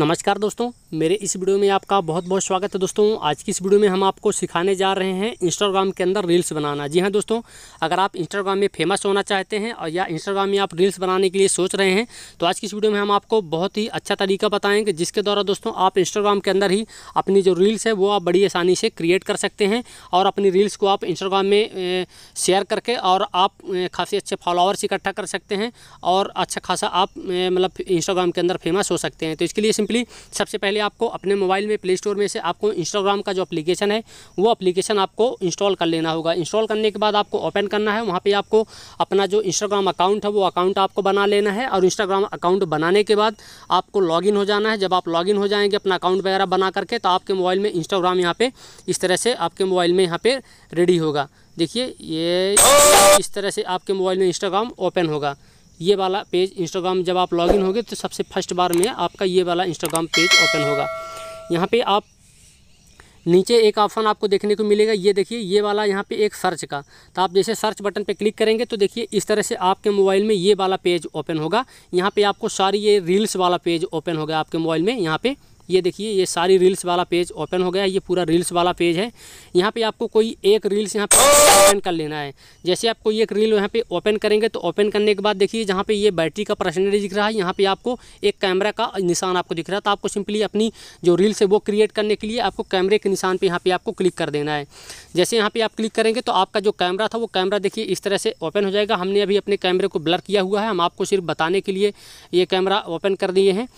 नमस्कार दोस्तों मेरे इस वीडियो में आपका बहुत बहुत स्वागत है दोस्तों आज की इस वीडियो में हम आपको सिखाने जा रहे हैं इंस्टाग्राम के अंदर रील्स बनाना जी हाँ दोस्तों अगर आप इंस्टाग्राम में फेमस होना चाहते हैं और या इंस्टाग्राम में आप रील्स बनाने के लिए सोच रहे हैं तो आज की इस वीडियो में हम आपको बहुत ही अच्छा तरीका बताएँगे जिसके द्वारा दोस्तों आप इंस्टाग्राम के अंदर ही अपनी जो रील्स है वो आप बड़ी आसानी से क्रिएट कर सकते हैं और अपनी रील्स को आप इंस्टाग्राम में शेयर करके और आप खासी अच्छे फॉलोअर्स इकट्ठा कर सकते हैं और अच्छा खासा आप मतलब इंस्टाग्राम के अंदर फेमस हो सकते हैं तो इसके लिए सिंपली सबसे पहले आपको अपने मोबाइल में प्ले स्टोर में से आपको इंस्टाग्राम का जो अप्लीकेशन है वो अप्लीकेशन आपको इंस्टॉल कर लेना होगा इंस्टॉल करने के बाद आपको ओपन करना है वहाँ पर आपको अपना जो इंस्टाग्राम अकाउंट है वो अकाउंट आपको बना लेना है और इंस्टाग्राम अकाउंट बनाने के बाद आपको लॉग हो जाना है जब आप लॉगिन हो जाएंगे अपना अकाउंट वगैरह बना करके तो आपके मोबाइल में इंस्टाग्राम यहाँ पर इस तरह से आपके मोबाइल में यहाँ पर रेडी होगा देखिए ये इस तरह से आपके मोबाइल में इंस्टाग्राम ओपन होगा ये वाला पेज इंस्टाग्राम जब आप लॉगिन होगे तो सबसे फर्स्ट बार में आपका ये वाला इंस्टाग्राम पेज ओपन होगा यहाँ पे आप नीचे एक ऑप्शन आपको देखने को मिलेगा ये देखिए ये वाला यहाँ पे एक सर्च का तो आप जैसे सर्च बटन पे क्लिक करेंगे तो देखिए इस तरह से आपके मोबाइल में ये वाला पेज ओपन होगा यहाँ पर आपको सारी ये रील्स वाला पेज ओपन होगा आपके मोबाइल में यहाँ पर ये देखिए ये सारी रील्स वाला पेज ओपन हो गया ये पूरा रील्स वाला पेज है यहाँ पे आपको कोई एक रील्स यहाँ पे ओपन कर लेना है जैसे आप कोई एक रील यहाँ पे ओपन करेंगे तो ओपन करने के बाद देखिए जहाँ पे ये बैटरी का प्रश्न दिख रहा है यहाँ पे आपको एक कैमरा का निशान आपको दिख रहा है तो आपको सिंपली अपनी जो रील्स है वो क्रिएट करने के लिए आपको कैमरे के निशान पर यहाँ पर आपको क्लिक कर देना है जैसे यहाँ पर आप क्लिक करेंगे तो आपका जो कैमरा था वो कैमरा देखिए इस तरह से ओपन हो जाएगा हमने अभी अपने कैमरे को ब्लर किया हुआ है हम आपको सिर्फ बताने के लिए ये कैमरा ओपन कर दिए हैं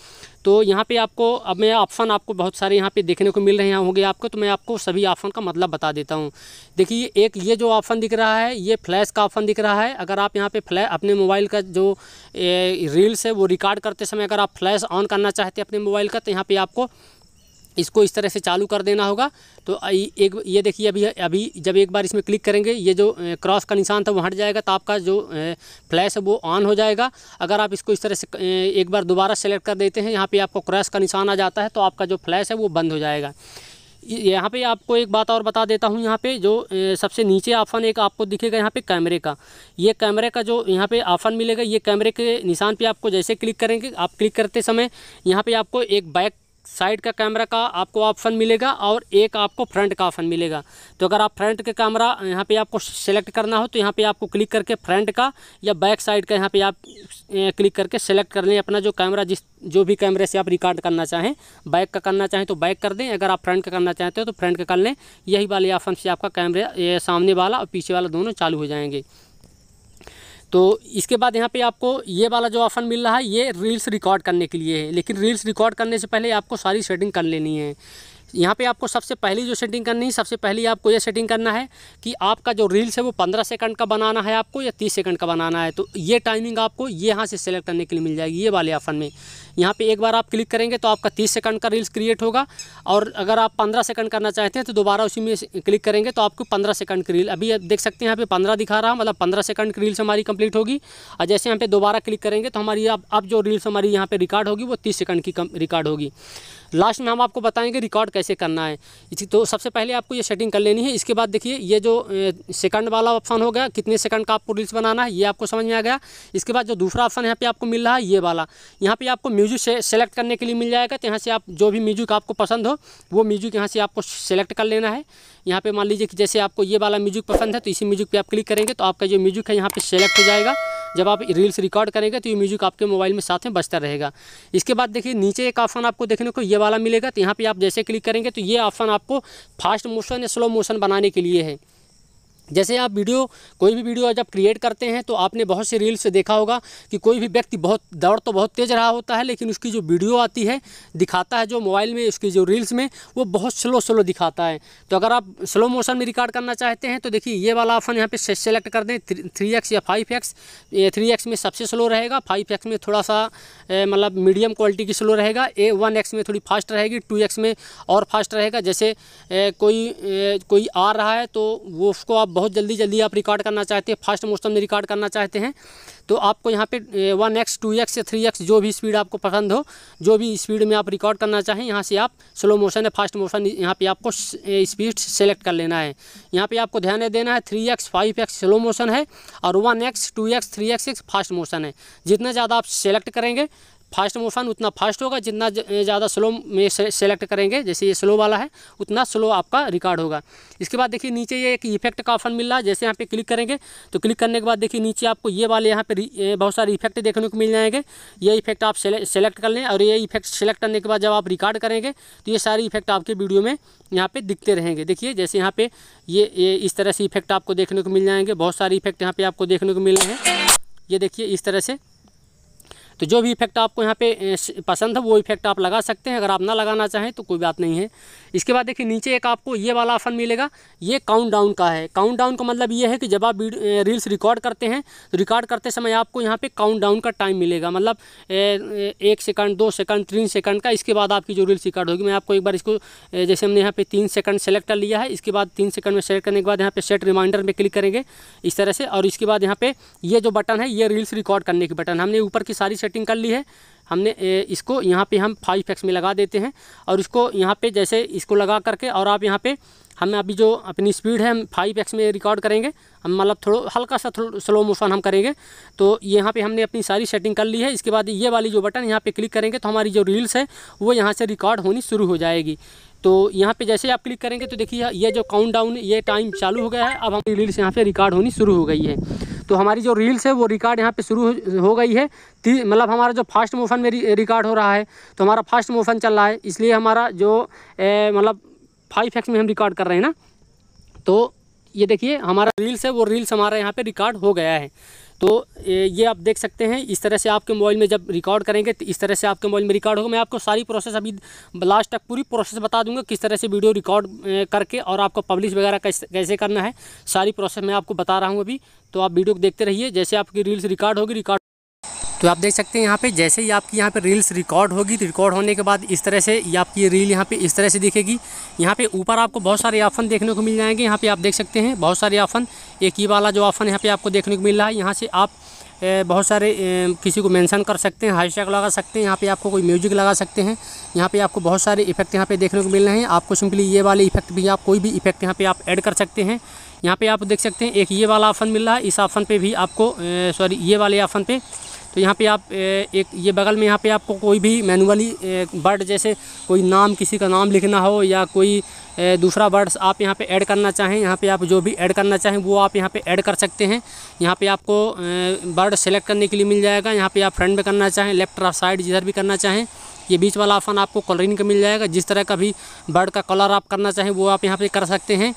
तो यहाँ पे आपको अब मैं ऑप्शन आपको बहुत सारे यहाँ पे देखने को मिल रहे हैं होंगे आपको तो मैं आपको सभी ऑप्शन का मतलब बता देता हूँ देखिए एक ये जो ऑप्शन दिख रहा है ये फ्लैश का ऑप्शन दिख रहा है अगर आप यहाँ पे फ्लैश अपने मोबाइल का जो रील्स है वो रिकॉर्ड करते समय अगर आप फ्लैश ऑन करना चाहते हैं अपने मोबाइल का तो यहाँ पर आपको इसको इस तरह से चालू कर देना होगा तो एक ये देखिए अभी अभी जब एक बार इसमें क्लिक करेंगे ये जो क्रॉस का निशान था वो हट जाएगा तो आपका जो फ्लैश है वो ऑन हो जाएगा अगर आप इसको इस तरह से एक बार दोबारा सेलेक्ट कर देते हैं यहाँ पे आपको क्रॉस का निशान आ जाता है तो आपका जो फ्लैश है वो बंद हो जाएगा यहाँ पे आपको एक बात और बता देता हूँ यहाँ पे जो सबसे नीचे ऑप्शन एक आपको दिखेगा यहाँ पे कैमरे का ये कैमरे का जो यहाँ पे ऑप्शन मिलेगा ये कैमरे के निशान पे आपको जैसे क्लिक करेंगे आप क्लिक करते समय यहाँ पे आपको एक बैक साइड का कैमरा का आपको ऑप्शन मिलेगा और एक आपको फ्रंट का ऑप्शन मिलेगा तो अगर आप फ्रंट का कैमरा यहाँ पे आपको सेलेक्ट करना हो तो यहाँ पे आपको क्लिक करके फ्रंट का या बैक साइड का यहाँ पे आप क्लिक करके सेलेक्ट कर लें अपना जो कैमरा जिस जो भी कैमरे से आप रिकॉर्ड करना चाहें बैक का करना चाहें तो बैक कर दें अगर आप फ्रंट का करना चाहते हो तो फ्रंट का कर लें यही वाले ऑप्शन से आपका कैमरा सामने वाला और पीछे वाला दोनों चालू हो जाएंगे तो इसके बाद यहाँ पे आपको ये वाला जो ऑप्शन मिल रहा है ये रील्स रिकॉर्ड करने के लिए है लेकिन रील्स रिकॉर्ड करने से पहले आपको सारी सेटिंग कर लेनी है यहाँ पे आपको सबसे पहली जो सेटिंग करनी है सबसे पहली आपको ये सेटिंग करना है कि आपका जो रील्स है वो पंद्रह सेकंड का बनाना है आपको या तीस सेकंड का बनाना है तो ये टाइमिंग आपको ये यहाँ से सेलेक्ट करने के लिए मिल जाएगी ये वाले ऑफन में यहाँ पे एक बार आप क्लिक करेंगे तो आपका तीस सेकंड का रील्स क्रिएट होगा और अगर आप पंद्रह सेकंड करना चाहते हैं तो दोबारा उसी में क्लिक करेंगे तो आपको पंद्रह सेकंड की रील अभी देख सकते हैं यहाँ पे पंद्रह दिखा रहा हूँ मतलब पंद्रह सेकंड की रील्स हमारी कंप्लीट होगी और जैसे यहाँ पे दोबारा क्लिक करेंगे तो हमारी अब जो रील्स हमारी यहाँ पर रिकॉर्ड होगी वो तीस सेकंड की रिकॉर्ड होगी लास्ट में हम आपको बताएंगे रिकॉर्ड कैसे करना है इसी तो सबसे पहले आपको ये सेटिंग कर लेनी है इसके बाद देखिए ये जो सेकंड वाला ऑप्शन हो गया कितने सेकंड का आपको रील्स बनाना है ये आपको समझ में आ गया इसके बाद जो दूसरा ऑप्शन यहाँ पे आपको मिल रहा है ये वाला यहाँ पे आपको म्यूजिक सेलेक्ट करने के लिए मिल जाएगा तो यहाँ से आप जो भी म्यूजिक आपको पसंद हो वो म्यूजिक यहाँ से आपको सेलेक्ट कर लेना है यहाँ पर मान लीजिए कि जैसे आपको ये वाला म्यूजिक पसंद है तो इसी म्यूजिक पर आप क्लिक करेंगे तो आपका जो म्यूजिक है यहाँ पे सेलेक्ट हो जाएगा जब आप रील्स रिकॉर्ड करेंगे तो ये म्यूजिक आपके मोबाइल में साथ में बचता रहेगा इसके बाद देखिए नीचे एक ऑप्शन आपको देखने को ये वाला मिलेगा तो यहाँ पर आप जैसे क्लिक करेंगे तो ये ऑप्शन आपको फास्ट मोशन या स्लो मोशन बनाने के लिए है जैसे आप वीडियो कोई भी वीडियो जब क्रिएट करते हैं तो आपने बहुत से रील्स देखा होगा कि कोई भी व्यक्ति बहुत दौड़ तो बहुत तेज़ रहा होता है लेकिन उसकी जो वीडियो आती है दिखाता है जो मोबाइल में उसकी जो रील्स में वो बहुत स्लो स्लो दिखाता है तो अगर आप स्लो मोशन में रिकॉर्ड करना चाहते हैं तो देखिए ये वाला ऑप्शन यहाँ पर सेलेक्ट कर दें थ्री एक्स या फाइव एक्स थ्री एक्स में सबसे स्लो रहेगा फाइव एक्स में थोड़ा सा मतलब मीडियम क्वालिटी की स्लो रहेगा ए वन एक्स में थोड़ी फास्ट रहेगी टू एक्स में और फास्ट रहेगा जैसे कोई कोई आ रहा है तो वो उसको आप बहुत जल्दी जल्दी आप रिकॉर्ड करना चाहते हैं फास्ट मोशन में रिकॉर्ड करना चाहते हैं तो आपको यहाँ पे वन एक्स टू एक्स या थ्री एक्स जो भी स्पीड आपको पसंद हो जो भी स्पीड में आप रिकॉर्ड करना चाहें यहाँ से आप स्लो मोशन या फास्ट मोशन यहाँ पे आपको स्पीड सेलेक्ट कर लेना है यहाँ पे आपको ध्यान देना है three X five X slow motion है और one X two X three X fast motion है जितना ज़्यादा आप सेलेक्ट करेंगे फास्ट मोशन उतना फास्ट होगा जितना ज़्यादा स्लो में सेलेक्ट करेंगे जैसे ये स्लो वाला है उतना स्लो आपका रिकॉर्ड होगा इसके बाद देखिए नीचे ये एक इफेक्ट का ऑप्शन मिल रहा है जैसे यहाँ पे क्लिक करेंगे तो क्लिक करने के बाद देखिए नीचे आपको ये वाले यहाँ पे बहुत सारे इफेक्ट देखने को मिल जाएंगे ये इफेक्ट आप सेलेक्ट कर लें और ये इफेक्ट सेलेक्ट करने के बाद जब आप रिकॉर्ड करेंगे तो ये सारे इफेक्ट आपके वीडियो में यहाँ पर दिखते रहेंगे देखिए जैसे यहाँ पर ये, ये इस तरह से इफेक्ट आपको देखने को मिल जाएंगे बहुत सारे इफेक्ट यहाँ पर आपको देखने को मिल रहे हैं ये देखिए इस तरह से तो जो भी इफेक्ट आपको यहाँ पे पसंद है वो इफेक्ट आप लगा सकते हैं अगर आप ना लगाना चाहें तो कोई बात नहीं है इसके बाद देखिए नीचे एक आपको ये वाला ऑप्शन मिलेगा ये काउंट डाउन का है काउंट डाउन का मतलब ये है कि जब आप रील्स रिकॉर्ड करते हैं तो रिकॉर्ड करते समय आपको यहाँ पर काउंट डाउन का टाइम मिलेगा मतलब एक सेकंड दो सेकंड तीन सेकंड का इसके बाद आपकी जो रील्स रिकॉर्ड होगी मैं आपको एक बार इसको जैसे हमने यहाँ पर तीन सेकंड सेलेक्ट कर लिया है इसके बाद तीन सेकंड में सेलेक्ट करने के बाद यहाँ पर सेट रिमाइंडर में क्लिक करेंगे इस तरह से और इसके बाद यहाँ पे ये जो बटन है ये रील्स रिकॉर्ड करने की बटन हमने ऊपर की सारी सेटिंग कर ली है हमने इसको यहाँ पे हम फाइव एक्स में लगा देते हैं और इसको यहाँ पे जैसे इसको लगा करके और आप यहाँ पे हम अभी जो अपनी स्पीड है हम फाइव एक्स में रिकॉर्ड करेंगे हम मतलब थोड़ा हल्का सा थोड़ा स्लो मोशन हम करेंगे तो यहाँ पे हमने अपनी सारी सेटिंग कर ली है इसके बाद ये वाली जो बटन यहाँ पे क्लिक करेंगे तो हमारी जो रील्स है वो यहाँ से रिकॉर्ड होनी शुरू हो जाएगी तो यहाँ पे जैसे आप क्लिक करेंगे तो देखिए ये जो काउंट डाउन ये टाइम चालू हो गया है अब हमारी रील्स यहाँ पर रिकॉर्ड होनी शुरू हो गई है तो हमारी जो रील्स है वो रिकॉर्ड यहाँ पे शुरू हो गई है मतलब हमारा जो फास्ट मोशन में रिकॉर्ड हो रहा है तो हमारा फास्ट मोशन चल रहा है इसलिए हमारा जो मतलब फाइव एक्स में हम रिकॉर्ड कर रहे हैं ना तो ये देखिए हमारा रील्स है वो रील्स हमारा यहाँ पर रिकॉर्ड हो गया है तो ये आप देख सकते हैं इस तरह से आपके मोबाइल में जब रिकॉर्ड करेंगे तो इस तरह से आपके मोबाइल में रिकॉर्ड होगा मैं आपको सारी प्रोसेस अभी लास्ट तक पूरी प्रोसेस बता दूंगा किस तरह से वीडियो रिकॉर्ड करके और आपको पब्लिश वगैरह कैसे करना है सारी प्रोसेस मैं आपको बता रहा हूँ अभी तो आप वीडियो को देखते रहिए जैसे आपकी रील्स रिकॉर्ड होगी रिकॉर्ड तो आप देख सकते हैं यहाँ पे जैसे ही आपकी यहाँ पे रील्स रिकॉर्ड होगी तो रिकॉर्ड होने के बाद इस तरह से ये आपकी रील यहाँ पे इस तरह से दिखेगी यहाँ पे ऊपर आपको बहुत सारे ऑफन देखने को मिल जाएंगे यहाँ पे आप देख सकते हैं बहुत सारे ऑफन एक ही वाला जो ऑफन यहाँ पे आपको देखने को मिल रहा है यहाँ से आप बहुत सारे किसी को मैंसन कर सकते हैं हैशटैग लगा सकते हैं यहाँ पर आपको कोई म्यूजिक लगा सकते हैं यहाँ पर आपको बहुत सारे इफेक्ट यहाँ पर देखने को मिल रहे हैं आपको सिंपली ये वाले इफेक्ट भी आप कोई भी इफेक्ट यहाँ पर आप ऐड कर सकते हैं यहाँ पर आप देख सकते हैं एक ये वाला ऑफन मिल रहा है इस ऑफन पर भी आपको सॉरी ये वाले ऑफन पर तो यहाँ पे आप एक ये बगल में यहाँ पे आपको कोई भी मैनुअली वर्ड जैसे कोई नाम किसी का नाम लिखना हो या कोई दूसरा वर्ड्स आप यहाँ पे ऐड करना चाहें यहाँ पे आप जो भी ऐड करना चाहें वो आप यहाँ पे ऐड कर सकते हैं यहाँ पे आपको वर्ड सेलेक्ट करने के लिए मिल जाएगा यहाँ पे आप फ्रंट में करना चाहें लेफ्ट साइड जिधर भी करना चाहें ये बीच वाला ऑप्शन आपको कलरिंग का मिल जाएगा जिस तरह का भी बर्ड का कलर आप करना चाहें वो आप यहाँ पर कर सकते हैं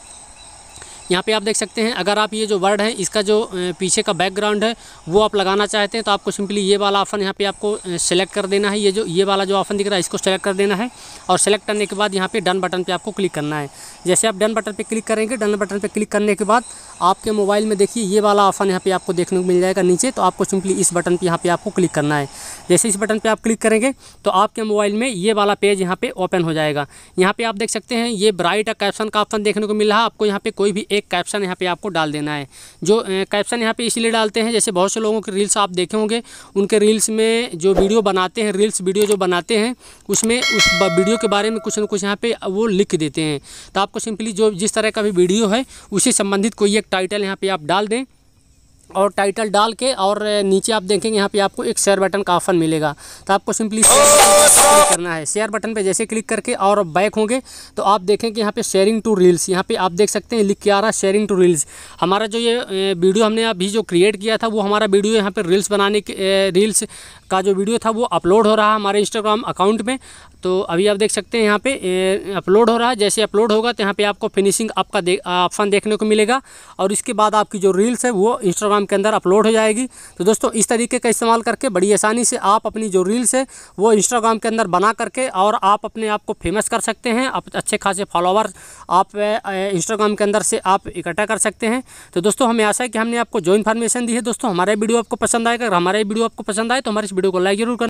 यहाँ पे आप देख सकते हैं अगर आप ये जो वर्ड है इसका जो पीछे का बैकग्राउंड है वो आप लगाना चाहते हैं तो आपको सिंपली ये वाला ऑप्शन यहाँ पे आपको सेलेक्ट कर देना है ये जो ये वाला जो ऑप्शन दिख रहा है इसको सेलेक्ट कर देना है और सेलेक्ट करने के बाद यहाँ पे डन बटन पर आपको क्लिक करना है जैसे आप डन बटन पर क्लिक करेंगे डन बटन पर क्लिक करने के बाद आपके मोबाइल में देखिए ये वाला ऑप्शन यहाँ पर आपको देखने को मिल जाएगा नीचे तो आपको सिंपली इस बटन पर यहाँ पर आपको क्लिक करना है जैसे इस बटन पर आप क्लिक करेंगे तो आपके मोबाइल में ये वाला पेज यहाँ पर ओपन हो जाएगा यहाँ पर आप देख सकते हैं ये ब्राइट कैप्शन का ऑप्शन देखने को मिल रहा है आपको यहाँ पर कोई भी एक कैप्शन यहाँ पे आपको डाल देना है जो कैप्शन यहाँ पे इसलिए डालते हैं जैसे बहुत से लोगों के रील्स आप देखे होंगे उनके रील्स में जो वीडियो बनाते हैं रील्स वीडियो जो बनाते हैं उसमें उस वीडियो के बारे में कुछ ना कुछ यहाँ पर वो लिख देते हैं तो आपको सिंपली जो जिस तरह का भी वीडियो है उसे संबंधित कोई एक टाइटल यहाँ पर आप डाल दें और टाइटल डाल के और नीचे आप देखेंगे यहाँ पे आपको एक शेयर बटन का ऑफर मिलेगा तो आपको सिंपली करना है शेयर बटन पे जैसे क्लिक करके और बैक होंगे तो आप देखेंगे यहाँ पे शेयरिंग टू रील्स यहाँ पे आप देख सकते हैं लिख के आ रहा है शेयरिंग टू रील्स हमारा जो ये वीडियो हमने अभी जो क्रिएट किया था वो हमारा वीडियो यहाँ पर रील्स बनाने के रील्स का जो वीडियो था वो अपलोड हो रहा है हमारे इंस्टाग्राम अकाउंट में तो अभी आप देख सकते हैं यहाँ पे अपलोड हो रहा है जैसे अपलोड होगा तो यहाँ पे आपको फिनिशिंग आपका ऑप्शन दे, देखने को मिलेगा और इसके बाद आपकी जो रील्स है वो इंस्टाग्राम के अंदर अपलोड हो जाएगी तो दोस्तों इस तरीके का इस्तेमाल करके बड़ी आसानी से आप अपनी जो रील्स है वो इंस्टाग्राम के अंदर बना करके और आप अपने आप को फेमस कर सकते हैं आप अच्छे खासे फॉलोवर आप इंस्टाग्राम के अंदर से आप इकट्ठा कर सकते हैं तो दोस्तों हमें आशा है कि हमने आपको जो इन्फॉर्मेशन दी है दोस्तों हमारे वीडियो आपको पसंद आएगा अगर हमारे वीडियो आपको पसंद आए तो हमारे इस वीडियो को लाइक जरूर